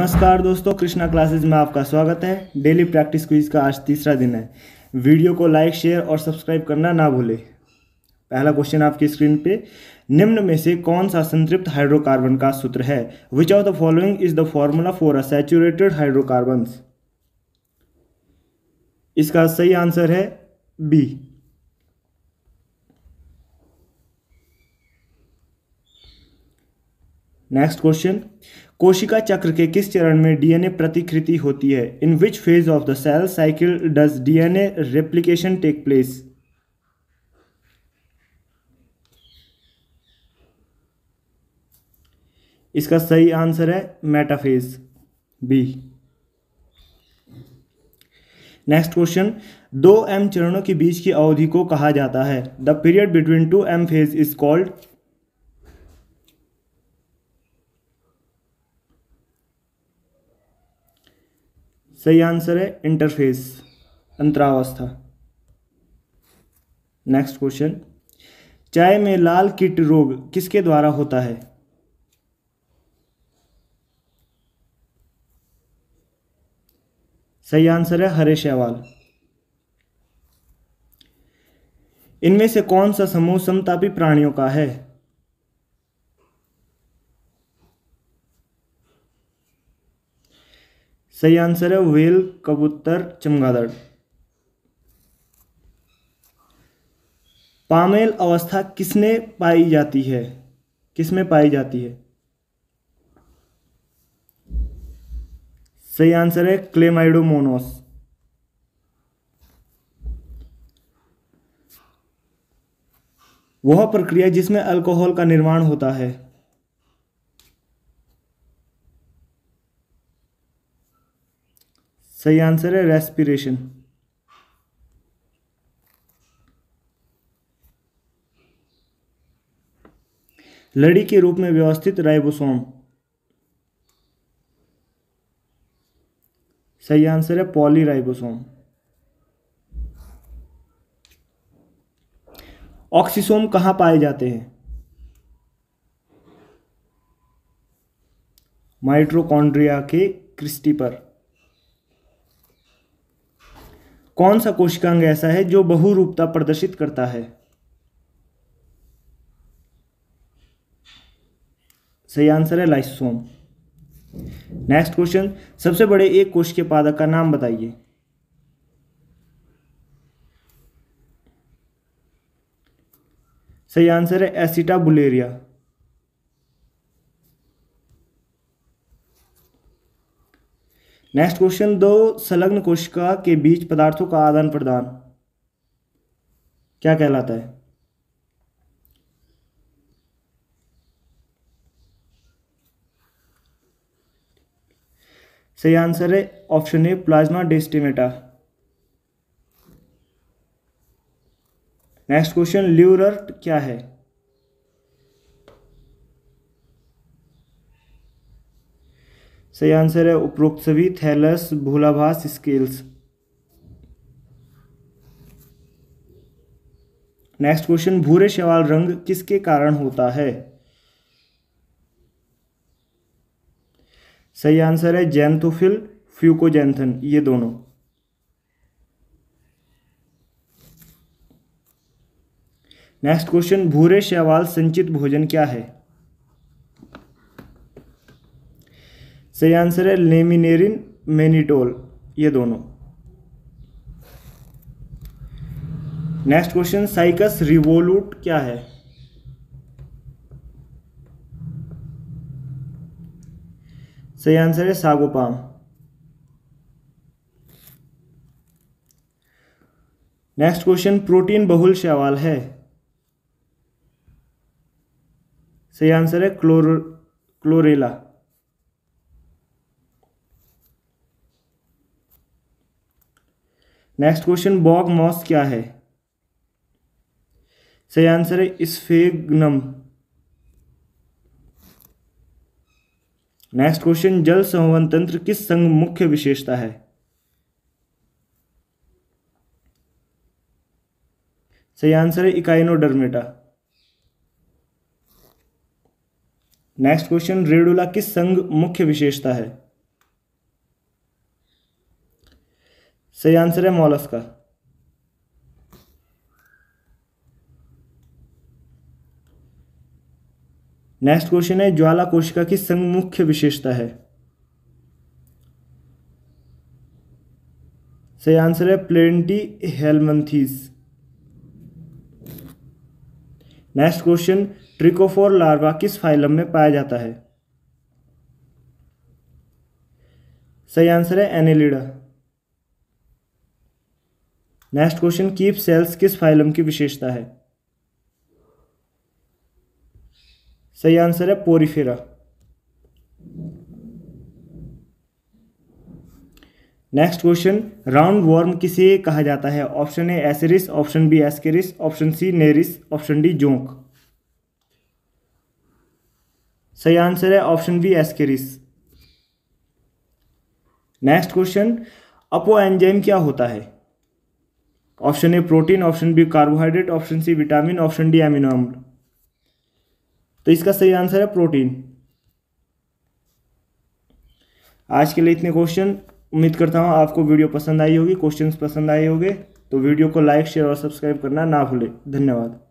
नमस्कार दोस्तों कृष्णा क्लासेज में आपका स्वागत है डेली प्रैक्टिस क्विज का आज तीसरा दिन है वीडियो को लाइक शेयर और सब्सक्राइब करना ना भूले पहला क्वेश्चन आपकी स्क्रीन पे निम्न में से कौन सा संतृप्त हाइड्रोकार्बन का सूत्र है which of the following is the formula for a saturated hydrocarbon इसका सही आंसर है बी नेक्स्ट क्वेश्चन कोशिका चक्र के किस चरण में डीएनए प्रतिकृति होती है in which phase of the cell cycle does DNA replication take place इसका सही आंसर है मेटाफेज बी नेक्स्ट क्वेश्चन दो एम चरणों के बीच की अवधि को कहा जाता है the period between two M phase is called सही आंसर है इंटरफेस अंतरावस्था नेक्स्ट क्वेश्चन चाय में लाल किट रोग किसके द्वारा होता है सही आंसर है हरे शैवाल इनमें से कौन सा समूह समतापी प्राणियों का है सही आंसर है व्हेल कबूतर चमगादड़ पामेल अवस्था किसने पाई जाती है किसमें पाई जाती है सही आंसर है क्लेमाइडोमोनोस वह प्रक्रिया जिसमें अल्कोहल का निर्माण होता है सही आंसर है रेस्पिरेशन लड़ी के रूप में व्यवस्थित राइबोसोम सही आंसर है पॉलीराइबोसोम ऑक्सीसोम कहां पाए जाते हैं माइट्रोकॉन्ड्रिया के क्रिस्टी पर कौन सा कोशिकांग ऐसा है जो बहुरूपता प्रदर्शित करता है सही आंसर है लाइसोम नेक्स्ट क्वेश्चन सबसे बड़े एक कोश के पादक का नाम बताइए सही आंसर है एसिटा बुलेरिया नेक्स्ट क्वेश्चन दो संलग्न कोशिका के बीच पदार्थों का आदान प्रदान क्या कहलाता है सही आंसर है ऑप्शन ए प्लाज्मा डिस्टिमेटा नेक्स्ट क्वेश्चन ल्यूरर्ट क्या है सही आंसर है उपरोक्त सभी थैलस भूलाभास स्केल्स नेक्स्ट क्वेश्चन भूरे शवाल रंग किसके कारण होता है सही आंसर है जैंथोफिल फ्यूकोजेंथन ये दोनों नेक्स्ट क्वेश्चन भूरे शैवाल संचित भोजन क्या है सही आंसर है लेमिनेरिन मेनिटोल ये दोनों नेक्स्ट क्वेश्चन साइकस रिवोल्यूट क्या है सही आंसर है सागोपाम नेक्स्ट क्वेश्चन प्रोटीन बहुल शैवाल है सही आंसर है chlor chlorella next question bog moss क्या है सही आंसर है स्फेगनम नेक्स्ट क्वेश्चन जल संवहन तंत्र किस संघ मुख्य विशेषता है सही आंसर है इकाइनोडर्मेटा नेक्स्ट क्वेश्चन रेडुला किस संघ मुख्य विशेषता है सही आंसर है मोलस का नेक्स्ट क्वेश्चन है ज्वाला कोशिका की संघ मुख्य विशेषता है सही आंसर है platyhelminthes next question trochophore larva किस फाइलम में पाया जाता है सही आंसर है annelida next question keep cells किस फाइलम की विशेषता है सही आंसर है porifera next question round worm किसे कहा जाता है ऑप्शन ए एसरिस option B ascaris option C nereis option D जोंक सही आंसर है option B ascaris next question apoenzyme क्या होता है option A protein option B carbohydrate option C vitamin option D amino अम्ल तो इसका सही आंसर है प्रोटीन आज के लिए इतने क्वेश्चन उम्मीद करता हूँ आपको वीडियो पसंद आई होगी क्वेश्चंस पसंद आए होंगे तो वीडियो को लाइक शेयर और सब्सक्राइब करना ना भूलें धन्यवाद